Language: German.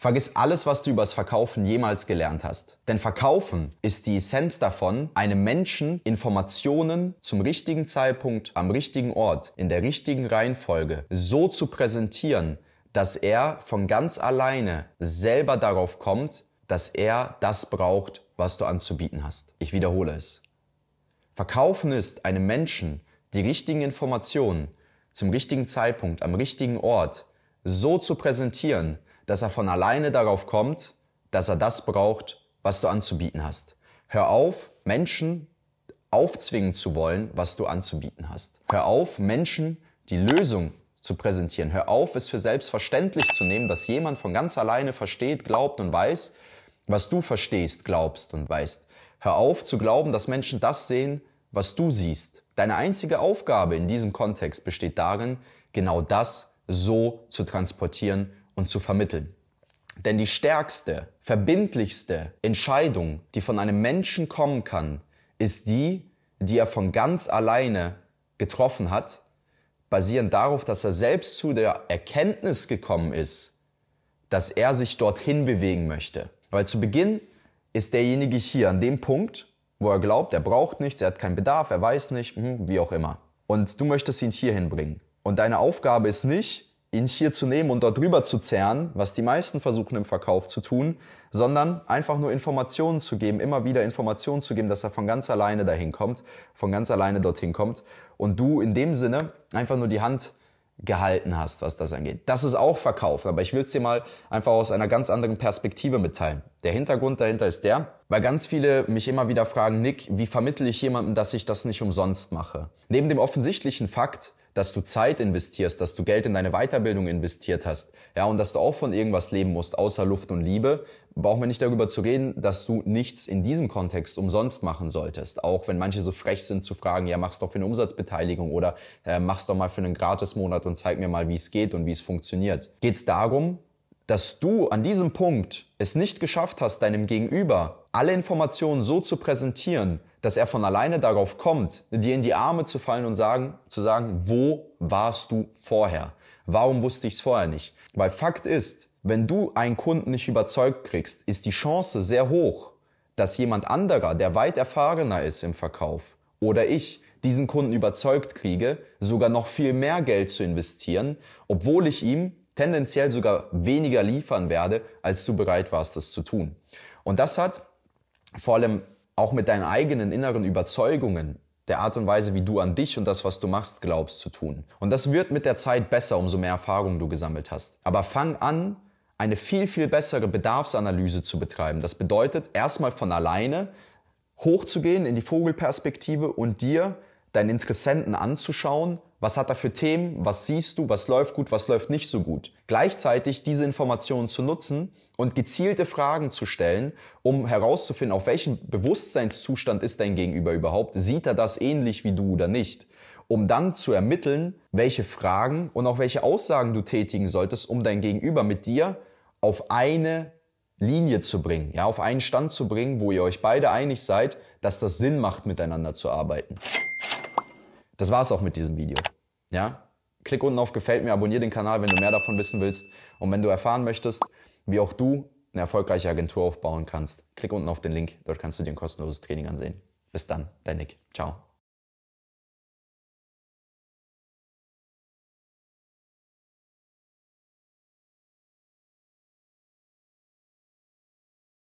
Vergiss alles, was du übers Verkaufen jemals gelernt hast. Denn Verkaufen ist die Essenz davon, einem Menschen Informationen zum richtigen Zeitpunkt, am richtigen Ort, in der richtigen Reihenfolge so zu präsentieren, dass er von ganz alleine selber darauf kommt, dass er das braucht, was du anzubieten hast. Ich wiederhole es. Verkaufen ist, einem Menschen die richtigen Informationen zum richtigen Zeitpunkt, am richtigen Ort so zu präsentieren, dass er von alleine darauf kommt, dass er das braucht, was du anzubieten hast. Hör auf, Menschen aufzwingen zu wollen, was du anzubieten hast. Hör auf, Menschen die Lösung zu präsentieren. Hör auf, es für selbstverständlich zu nehmen, dass jemand von ganz alleine versteht, glaubt und weiß, was du verstehst, glaubst und weißt. Hör auf zu glauben, dass Menschen das sehen, was du siehst. Deine einzige Aufgabe in diesem Kontext besteht darin, genau das so zu transportieren, und zu vermitteln. Denn die stärkste, verbindlichste Entscheidung, die von einem Menschen kommen kann, ist die, die er von ganz alleine getroffen hat, basierend darauf, dass er selbst zu der Erkenntnis gekommen ist, dass er sich dorthin bewegen möchte. Weil zu Beginn ist derjenige hier an dem Punkt, wo er glaubt, er braucht nichts, er hat keinen Bedarf, er weiß nicht, hm, wie auch immer. Und du möchtest ihn hier hinbringen. Und deine Aufgabe ist nicht, ihn hier zu nehmen und dort drüber zu zerren, was die meisten versuchen im Verkauf zu tun, sondern einfach nur Informationen zu geben, immer wieder Informationen zu geben, dass er von ganz alleine dahin kommt, von ganz alleine dorthin kommt und du in dem Sinne einfach nur die Hand gehalten hast, was das angeht. Das ist auch Verkauf, aber ich will es dir mal einfach aus einer ganz anderen Perspektive mitteilen. Der Hintergrund dahinter ist der, weil ganz viele mich immer wieder fragen, Nick, wie vermittle ich jemandem, dass ich das nicht umsonst mache? Neben dem offensichtlichen Fakt, dass du Zeit investierst, dass du Geld in deine Weiterbildung investiert hast, ja, und dass du auch von irgendwas leben musst, außer Luft und Liebe, brauchen wir nicht darüber zu reden, dass du nichts in diesem Kontext umsonst machen solltest. Auch wenn manche so frech sind zu fragen, ja, machst doch für eine Umsatzbeteiligung oder äh, mach's doch mal für einen Gratismonat und zeig mir mal, wie es geht und wie es funktioniert. Geht's darum, dass du an diesem Punkt es nicht geschafft hast, deinem Gegenüber alle Informationen so zu präsentieren, dass er von alleine darauf kommt, dir in die Arme zu fallen und sagen, zu sagen, wo warst du vorher? Warum wusste ich es vorher nicht? Weil Fakt ist, wenn du einen Kunden nicht überzeugt kriegst, ist die Chance sehr hoch, dass jemand anderer, der weit erfahrener ist im Verkauf oder ich, diesen Kunden überzeugt kriege, sogar noch viel mehr Geld zu investieren, obwohl ich ihm tendenziell sogar weniger liefern werde, als du bereit warst, das zu tun. Und das hat vor allem auch mit deinen eigenen inneren Überzeugungen, der Art und Weise, wie du an dich und das, was du machst, glaubst zu tun. Und das wird mit der Zeit besser, umso mehr Erfahrung du gesammelt hast. Aber fang an, eine viel, viel bessere Bedarfsanalyse zu betreiben. Das bedeutet, erstmal von alleine hochzugehen in die Vogelperspektive und dir deinen Interessenten anzuschauen, was hat er für Themen, was siehst du, was läuft gut, was läuft nicht so gut. Gleichzeitig diese Informationen zu nutzen und gezielte Fragen zu stellen, um herauszufinden, auf welchem Bewusstseinszustand ist dein Gegenüber überhaupt, sieht er das ähnlich wie du oder nicht, um dann zu ermitteln, welche Fragen und auch welche Aussagen du tätigen solltest, um dein Gegenüber mit dir auf eine Linie zu bringen, ja, auf einen Stand zu bringen, wo ihr euch beide einig seid, dass das Sinn macht, miteinander zu arbeiten. Das war es auch mit diesem Video. Ja? Klick unten auf Gefällt mir, abonniere den Kanal, wenn du mehr davon wissen willst. Und wenn du erfahren möchtest, wie auch du eine erfolgreiche Agentur aufbauen kannst, klick unten auf den Link. Dort kannst du dir ein kostenloses Training ansehen. Bis dann, dein Nick. Ciao.